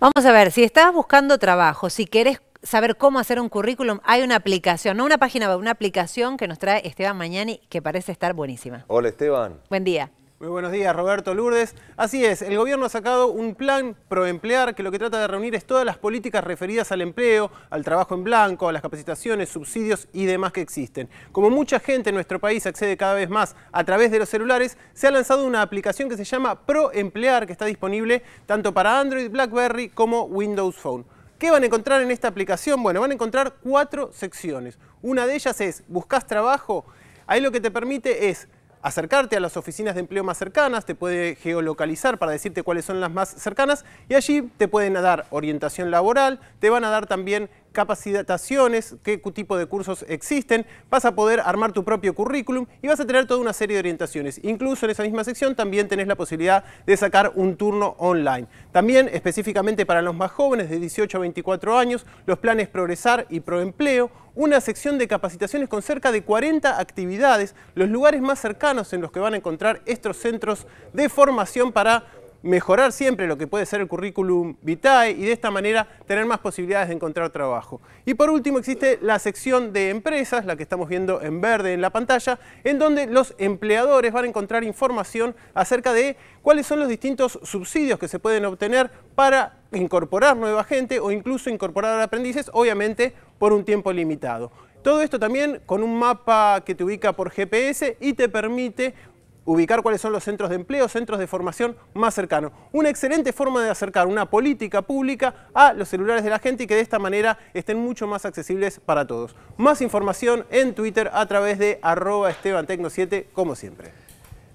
Vamos a ver, si estás buscando trabajo, si querés saber cómo hacer un currículum, hay una aplicación, no una página una aplicación que nos trae Esteban Mañani que parece estar buenísima. Hola Esteban. Buen día. Muy buenos días, Roberto Lourdes. Así es, el gobierno ha sacado un plan proemplear que lo que trata de reunir es todas las políticas referidas al empleo, al trabajo en blanco, a las capacitaciones, subsidios y demás que existen. Como mucha gente en nuestro país accede cada vez más a través de los celulares, se ha lanzado una aplicación que se llama Proemplear, que está disponible tanto para Android, BlackBerry como Windows Phone. ¿Qué van a encontrar en esta aplicación? Bueno, van a encontrar cuatro secciones. Una de ellas es, ¿buscas trabajo? Ahí lo que te permite es acercarte a las oficinas de empleo más cercanas, te puede geolocalizar para decirte cuáles son las más cercanas y allí te pueden dar orientación laboral, te van a dar también capacitaciones, qué tipo de cursos existen, vas a poder armar tu propio currículum y vas a tener toda una serie de orientaciones. Incluso en esa misma sección también tenés la posibilidad de sacar un turno online. También específicamente para los más jóvenes de 18 a 24 años, los planes Progresar y Proempleo, una sección de capacitaciones con cerca de 40 actividades, los lugares más cercanos en los que van a encontrar estos centros de formación para mejorar siempre lo que puede ser el currículum vitae y de esta manera tener más posibilidades de encontrar trabajo. Y por último existe la sección de empresas, la que estamos viendo en verde en la pantalla, en donde los empleadores van a encontrar información acerca de cuáles son los distintos subsidios que se pueden obtener para incorporar nueva gente o incluso incorporar aprendices, obviamente por un tiempo limitado. Todo esto también con un mapa que te ubica por GPS y te permite ubicar cuáles son los centros de empleo, centros de formación más cercanos. Una excelente forma de acercar una política pública a los celulares de la gente y que de esta manera estén mucho más accesibles para todos. Más información en Twitter a través de arroba Tecno 7 como siempre.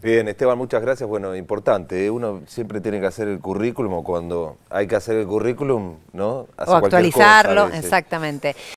Bien, Esteban, muchas gracias. Bueno, importante, ¿eh? uno siempre tiene que hacer el currículum cuando hay que hacer el currículum, ¿no? o actualizarlo, exactamente.